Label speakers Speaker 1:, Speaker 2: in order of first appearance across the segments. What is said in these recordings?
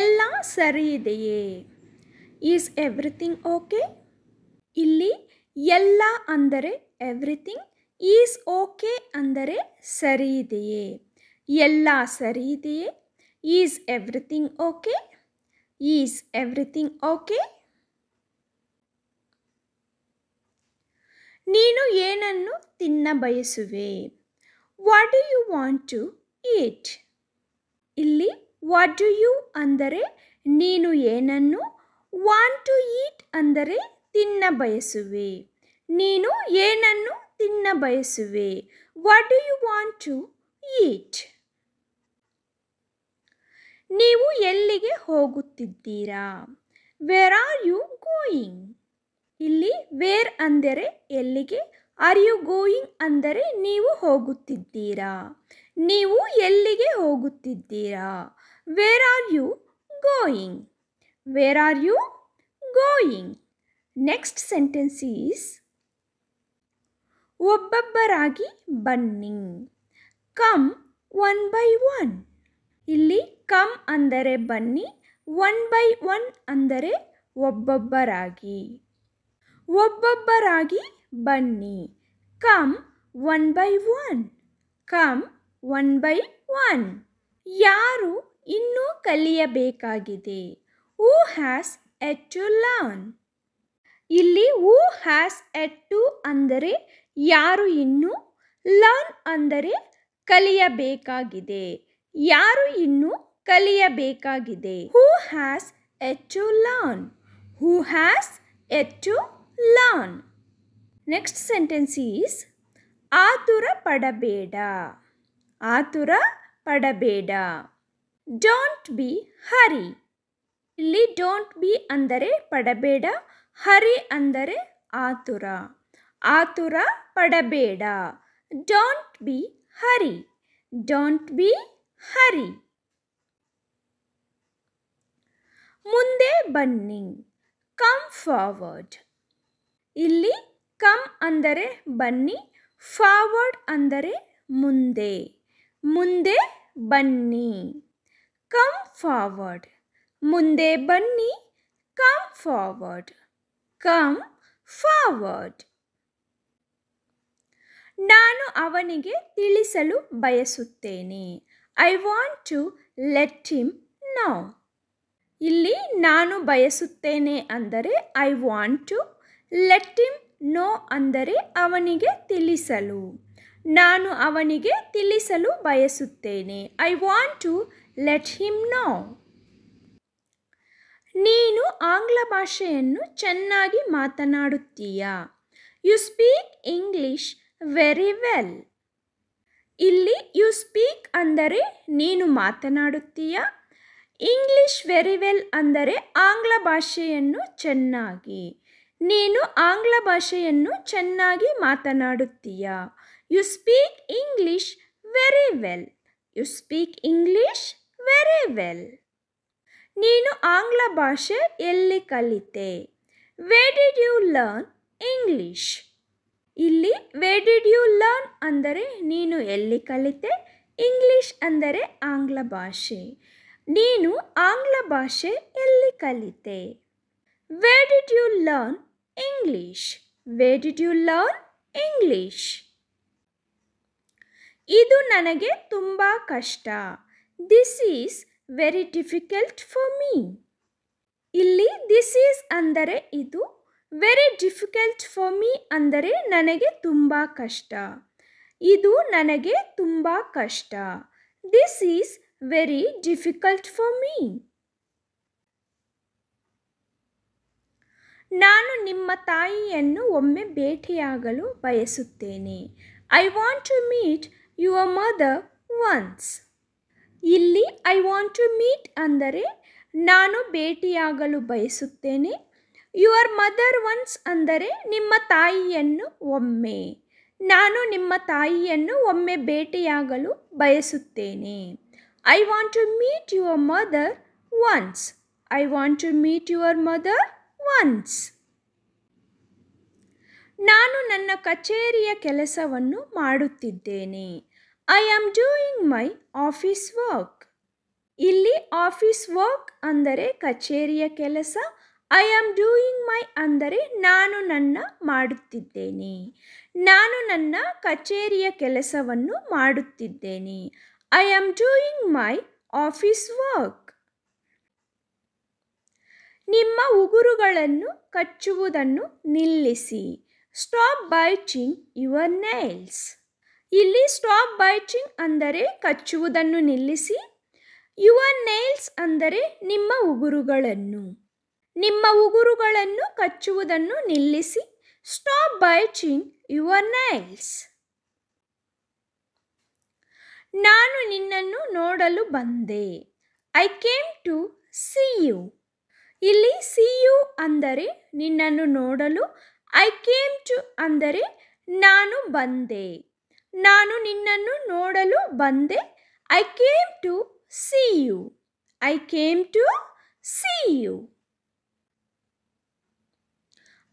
Speaker 1: ಎಲ್ಲ ಸರಿ ಇದೆಯೇ ಈಸ್ ಎವ್ರಿಥಿಂಗ್ ಓಕೆ ಇಲ್ಲಿ ಎಲ್ಲ ಅಂದರೆ ಎವ್ರಿಥಿಂಗ್ ಈಸ್ ಓಕೆ ಅಂದರೆ ಸರಿ ಇದೆಯೇ ಎಲ್ಲ ಸರಿ ಇದೆಯೇ is everything okay is everything okay ನೀನು ಏನನ್ನು ತಿನ್ನ ಬಯಸುವೆ what you want to eat ಇಲ್ಲಿ ವಾಟ್ ಡು ಯು ಅಂದರೆ ನೀನು ಏನನ್ನು ವಾಂಟ್ ಟು ಈಟ್ ಅಂದರೆ ತಿನ್ನ ಬಯಸುವೆ ನೀನು ಏನನ್ನು ತಿನ್ನ ಬಯಸುವೆ what do you want to eat ನೀವು ಎಲ್ಲಿಗೆ ಹೋಗುತ್ತಿದ್ದೀರಾ ವೇರ್ ಆರ್ ಯು ಗೋಯಿಂಗ್ ಇಲ್ಲಿ ವೇರ್ ಅಂದರೆ ಎಲ್ಲಿಗೆ ಆರ್ ಯು ಗೋಯಿಂಗ್ ಅಂದರೆ ನೀವು ಹೋಗುತ್ತಿದ್ದೀರಾ ನೀವು ಎಲ್ಲಿಗೆ ಹೋಗುತ್ತಿದ್ದೀರಾ where are you going where are you going next sentence is ಒಬ್ಬೊಬ್ಬರಾಗಿ ಬನ್ನಿ ಕಮ್ ಒನ್ ಬೈ ಒನ್ ಇಲ್ಲಿ ಕಮ್ ಅಂದರೆ ಬನ್ನಿ ಒನ್ ಬೈ ಒನ್ ಅಂದರೆ ಒಬ್ಬೊಬ್ಬರಾಗಿ ಒಬ್ಬೊಬ್ಬರಾಗಿ ಬನ್ನಿ come one by one come one by one ಯಾರು ಇನ್ನೂ ಕಲಿಯಬೇಕಾಗಿದೆ who has yet to learn ಇಲ್ಲಿ ಹೂ ಹ್ಯಾಸ್ ಎಟ್ ಟು ಅಂದರೆ ಯಾರು ಇನ್ನೂ ಲರ್ನ್ ಅಂದರೆ ಕಲಿಯಬೇಕಾಗಿದೆ ಯಾರು ಇನ್ನೂ ಕಲಿಯಬೇಕಾಗಿದೆ who has yet to learn who has yet to learn next sentence is ಆತುರ ಪಡಬೇಡ ಆತುರ ಪಡಬೇಡ ಡೋಂಟ್ ಬಿ ಹರಿ ಇಲ್ಲಿ ಡೋಂಟ್ ಬಿ ಅಂದರೆ ಪಡಬೇಡ ಹರಿ ಅಂದರೆ ಆತುರ ಆತುರ ಪಡಬೇಡ don't be hurry don't be hurry ಮುಂದೆ ಬನ್ನಿ ಕಮ್ ಫಾರ್ವರ್ಡ್ ಇಲ್ಲಿ ಕಮ್ ಅಂದರೆ ಬನ್ನಿ ಫಾರ್ವರ್ಡ್ ಅಂದರೆ ಮುಂದೆ ಮುಂದೆ ಬನ್ನಿ ಕಮ್ ಫಾರ್ವರ್ಡ್ ಮುಂದೆ ಬನ್ನಿ ಕಮ್ ಫಾರ್ವರ್ಡ್ ಕಮ್ ಫಾರ್ವರ್ಡ್ ನಾನು ಅವನಿಗೆ ತಿಳಿಸಲು ಬಯಸುತ್ತೇನೆ I want to let him know ಇಲ್ಲಿ ನಾನು ಬಯಸುತ್ತೇನೆ ಅಂದರೆ I want to let him know ಅಂದರೆ ಅವನಿಗೆ ತಿಳಿಸಲು ನಾನು ಅವನಿಗೆ ತಿಳಿಸಲು ಬಯಸುತ್ತೇನೆ I want to let him know ನೀನು ಆಂಗ್ಲ ಭಾಷೆಯನ್ನು ಚೆನ್ನಾಗಿ ಮಾತನಾಡುತ್ತೀಯ you speak English very well ಇಲ್ಲಿ ಯು ಸ್ಪೀಕ್ ಅಂದರೆ ನೀನು ಮಾತನಾಡುತ್ತೀಯ ಇಂಗ್ಲಿಷ್ ವೆರಿ ವೆಲ್ ಅಂದರೆ ಆಂಗ್ಲ ಭಾಷೆಯನ್ನು ಚೆನ್ನಾಗಿ ನೀನು ಆಂಗ್ಲ ಭಾಷೆಯನ್ನು ಚೆನ್ನಾಗಿ ಮಾತನಾಡುತ್ತೀಯಾ you speak English very well you speak English very well ನೀನು ಆಂಗ್ಲ ಭಾಷೆ ಎಲ್ಲಿ ಕಲಿತೆ where did you learn English ಇಲ್ಲಿ ವೇ ಡಿಡ್ ಯು ಲರ್ನ್ ಅಂದರೆ ನೀನು ಎಲ್ಲಿ ಕಲಿತೆ ಇಂಗ್ಲಿಷ್ ಅಂದರೆ ಆಂಗ್ಲ ಭಾಷೆ ನೀನು ಆಂಗ್ಲ ಭಾಷೆ ಎಲ್ಲಿ ಕಲಿತೆ where did you learn English where did you learn English ಇದು ನನಗೆ ತುಂಬ ಕಷ್ಟ this is very difficult for me ಇಲ್ಲಿ ದಿಸ್ ಈಸ್ ಅಂದರೆ ಇದು ವೆರಿ ಡಿಫಿಕಲ್ಟ್ ಫಾರ್ ಮೀ ಅಂದರೆ ನನಗೆ ತುಂಬ ಕಷ್ಟ ಇದು ನನಗೆ ತುಂಬ ಕಷ್ಟ this is very difficult for me ನಾನು ನಿಮ್ಮ ತಾಯಿಯನ್ನು ಒಮ್ಮೆ ಭೇಟಿಯಾಗಲು ಬಯಸುತ್ತೇನೆ I want to meet your mother once ಇಲ್ಲಿ ಐ ವಾಂಟ್ ಟು ಮೀಟ್ ಅಂದರೆ ನಾನು ಭೇಟಿಯಾಗಲು ಬಯಸುತ್ತೇನೆ ಯುವರ್ ಮದರ್ ಒನ್ಸ್ ಅಂದರೆ ನಿಮ್ಮ ತಾಯಿಯನ್ನು ಒಮ್ಮೆ ನಾನು ನಿಮ್ಮ ತಾಯಿಯನ್ನು ಒಮ್ಮೆ ಭೇಟಿಯಾಗಲು ಬಯಸುತ್ತೇನೆ I want to meet your mother once I want to meet your mother once ನಾನು ನನ್ನ ಕಚೇರಿಯ ಕೆಲಸವನ್ನು ಮಾಡುತ್ತಿದ್ದೇನೆ I am doing my office work ಇಲ್ಲಿ ಆಫೀಸ್ ವರ್ಕ್ ಅಂದರೆ ಕಚೇರಿಯ ಕೆಲಸ ಐ ಆಮ್ ಡೂಯಿಂಗ್ ಮೈ ಅಂದರೆ ನಾನು ನನ್ನ ಮಾಡುತ್ತಿದ್ದೇನೆ ನಾನು ನನ್ನ ಕಚೇರಿಯ ಕೆಲಸವನ್ನು ಮಾಡುತ್ತಿದ್ದೇನೆ I am doing my office work ನಿಮ್ಮ ಉಗುರುಗಳನ್ನು ಕಚ್ಚುವುದನ್ನು ನಿಲ್ಲಿಸಿ ಸ್ಟಾಪ್ ಬೈಚಿಂಗ್ ಯುವರ್ ನೈಲ್ಸ್ ಇಲ್ಲಿ ಸ್ಟಾಪ್ ಬೈಟಿಂಗ್ ಅಂದರೆ ಕಚ್ಚುವುದನ್ನು ನಿಲ್ಲಿಸಿ ಯುವರ್ ನೇಲ್ಸ್ ಅಂದರೆ ನಿಮ್ಮ ಉಗುರುಗಳನ್ನು ನಿಮ್ಮ ಉಗುರುಗಳನ್ನು ಕಚ್ಚುವುದನ್ನು ನಿಲ್ಲಿಸಿ ಸ್ಟಾಪ್ ಬೈಟಿಂಗ್ ಯುವರ್ ನೈಲ್ಸ್ ನಾನು ನಿನ್ನನ್ನು ನೋಡಲು ಬಂದೆ I came to see you ಇಲ್ಲಿ ಸಿ ಯು ಅಂದರೆ ನಿನ್ನನ್ನು ನೋಡಲು ಐ ಕೇಮ್ ಟು ಅಂದರೆ ನಾನು ಬಂದೆ ನಾನು ನಿನ್ನನ್ನು ನೋಡಲು ಬಂದೆ I came to see you I came to see you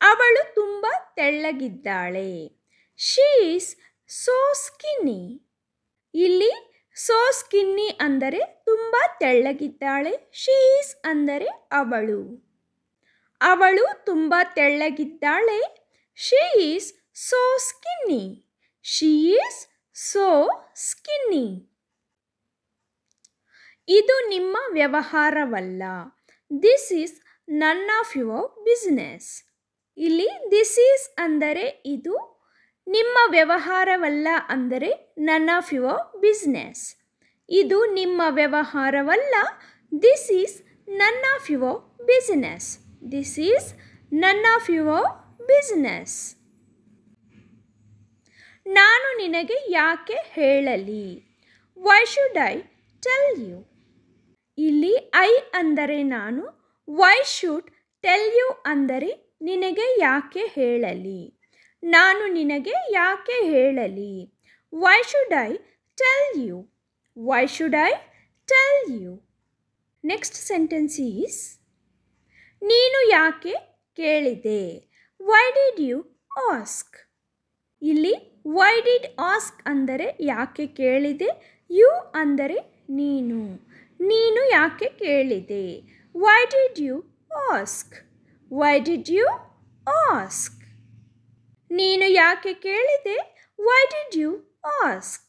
Speaker 1: ಅವಳು ತುಂಬ ತೆಳ್ಳಗಿದ್ದಾಳೆ ಶೀಸ್ ಸೋ ಸ್ಕಿನ್ನಿ ಇಲ್ಲಿ ಸೋ ಸ್ಕಿನ್ನಿ ಅಂದರೆ ತುಂಬ ತೆಳ್ಳಗಿದ್ದಾಳೆ ಶೀಸ್ ಅಂದರೆ ಅವಳು ಅವಳು ತುಂಬ ತೆಳ್ಳಗಿದ್ದಾಳೆ she's so skinny she is so skinny ಇದು ನಿಮ್ಮ ವ್ಯವಹಾರವಲ್ಲ this is none of your business ಇಲ್ಲಿ ದಿಸ್ ಈಸ್ ಅಂದರೆ ಇದು ನಿಮ್ಮ ವ್ಯವಹಾರವಲ್ಲ ಅಂದರೆ ನನ್ ಆಫ್ ಯುವರ್ ಬಿಸ್ನೆಸ್ ಇದು ನಿಮ್ಮ ವ್ಯವಹಾರವಲ್ಲ this is none of your business this is none of your business ನಾನು ನಿನಗೆ ಯಾಕೆ ಹೇಳಲಿ why should I tell you ಇಲ್ಲಿ ಐ ಅಂದರೆ ನಾನು ವೈ ಶುಡ್ ಟೆಲ್ ಯು ಅಂದರೆ ನಿನಗೆ ಯಾಕೆ ಹೇಳಲಿ ನಾನು ನಿನಗೆ ಯಾಕೆ ಹೇಳಲಿ why should I tell you why should I tell you next sentence is ನೀನು ಯಾಕೆ ಕೇಳಿದೆ ವೈ ಡಿಡ್ ಯು ಆಸ್ಕ್ ಇಲ್ಲಿ ವೈ ಡಿಡ್ ಆಸ್ಕ್ ಅಂದರೆ ಯಾಕೆ ಕೇಳಿದೆ ಯು ಅಂದರೆ ನೀನು ನೀನು ಯಾಕೆ ಕೇಳಿದೆ why did you ask why did you ask ನೀನು ಯಾಕೆ ಕೇಳಿದೆ Why did you ask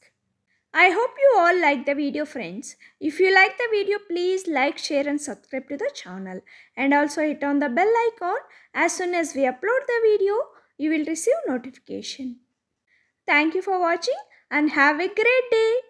Speaker 1: I hope you all like the video friends. If you like the video, please like, share and subscribe to the channel. And also hit on the bell icon. As soon as we upload the video, you will receive notification. Thank you for watching and have a great day.